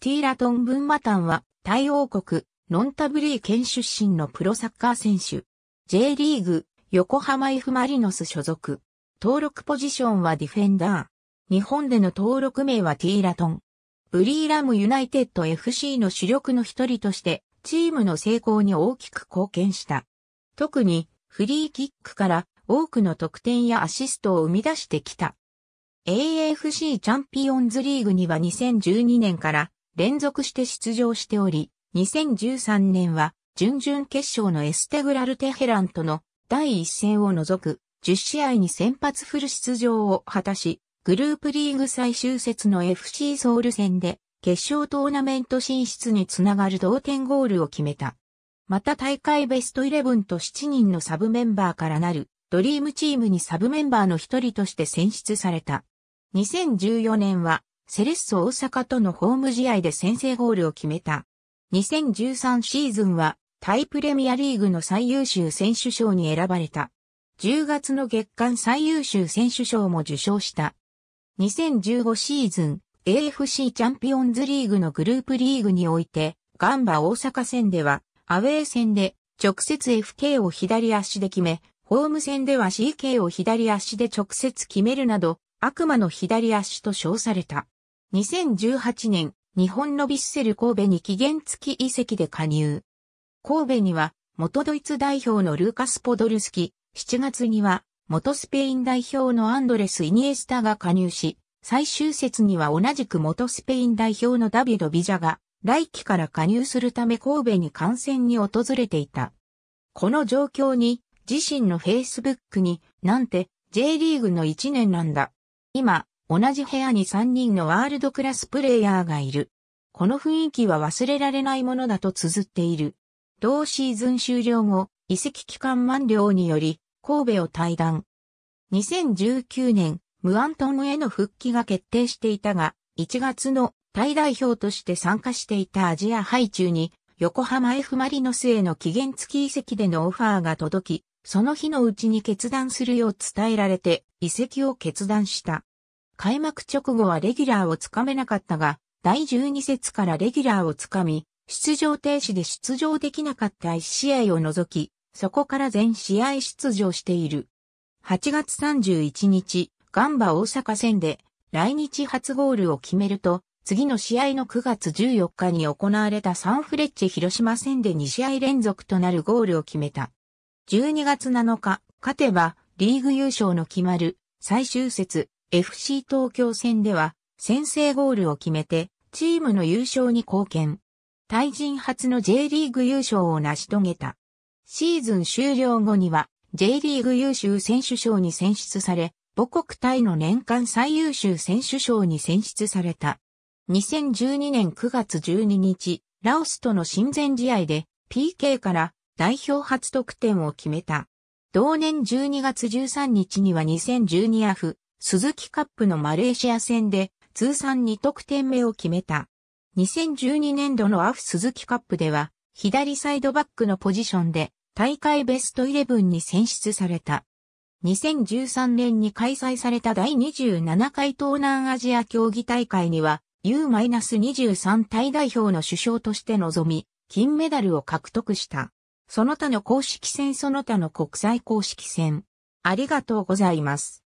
ティーラトン・ブンマタンは、タイ王国、ノンタブリー県出身のプロサッカー選手。J リーグ、横浜 F マリノス所属。登録ポジションはディフェンダー。日本での登録名はティーラトン。ブリーラムユナイテッド FC の主力の一人として、チームの成功に大きく貢献した。特に、フリーキックから多くの得点やアシストを生み出してきた。AFC チャンピオンズリーグには2012年から連続して出場しており、2013年は準々決勝のエステグラルテヘランとの第1戦を除く10試合に先発フル出場を果たし、グループリーグ最終節の FC ソウル戦で決勝トーナメント進出につながる同点ゴールを決めた。また大会ベスト11と7人のサブメンバーからなるドリームチームにサブメンバーの一人として選出された。2014年はセレッソ大阪とのホーム試合で先制ゴールを決めた。2013シーズンは、タイプレミアリーグの最優秀選手賞に選ばれた。10月の月間最優秀選手賞も受賞した。2015シーズン、AFC チャンピオンズリーグのグループリーグにおいて、ガンバ大阪戦では、アウェー戦で直接 FK を左足で決め、ホーム戦では CK を左足で直接決めるなど、悪魔の左足と称された。2018年、日本のビッセル神戸に期限付き遺跡で加入。神戸には、元ドイツ代表のルーカス・ポドルスキ、7月には、元スペイン代表のアンドレス・イニエスタが加入し、最終節には同じく元スペイン代表のダビド・ビジャが、来季から加入するため神戸に観戦に訪れていた。この状況に、自身の Facebook に、なんて、J リーグの1年なんだ。今、同じ部屋に3人のワールドクラスプレイヤーがいる。この雰囲気は忘れられないものだと綴っている。同シーズン終了後、移籍期間満了により、神戸を退団。2019年、ムアントンへの復帰が決定していたが、1月のタイ代表として参加していたアジアハュ中に、横浜 F マリノスへの期限付き移籍でのオファーが届き、その日のうちに決断するよう伝えられて、移籍を決断した。開幕直後はレギュラーをつかめなかったが、第12節からレギュラーをつかみ、出場停止で出場できなかった1試合を除き、そこから全試合出場している。8月31日、ガンバ大阪戦で来日初ゴールを決めると、次の試合の9月14日に行われたサンフレッチェ広島戦で2試合連続となるゴールを決めた。12月7日、勝てばリーグ優勝の決まる最終節 FC 東京戦では先制ゴールを決めてチームの優勝に貢献。対人初の J リーグ優勝を成し遂げた。シーズン終了後には J リーグ優秀選手賞に選出され、母国タイの年間最優秀選手賞に選出された。2012年9月12日、ラオスとの親善試合で PK から代表初得点を決めた。同年12月13日には2012アフ鈴木カップのマレーシア戦で通算2得点目を決めた。2012年度のアフ鈴木カップでは、左サイドバックのポジションで大会ベストイレブンに選出された。2013年に開催された第27回東南アジア競技大会には U-23 タイ代表の首相として臨み、金メダルを獲得した。その他の公式戦その他の国際公式戦。ありがとうございます。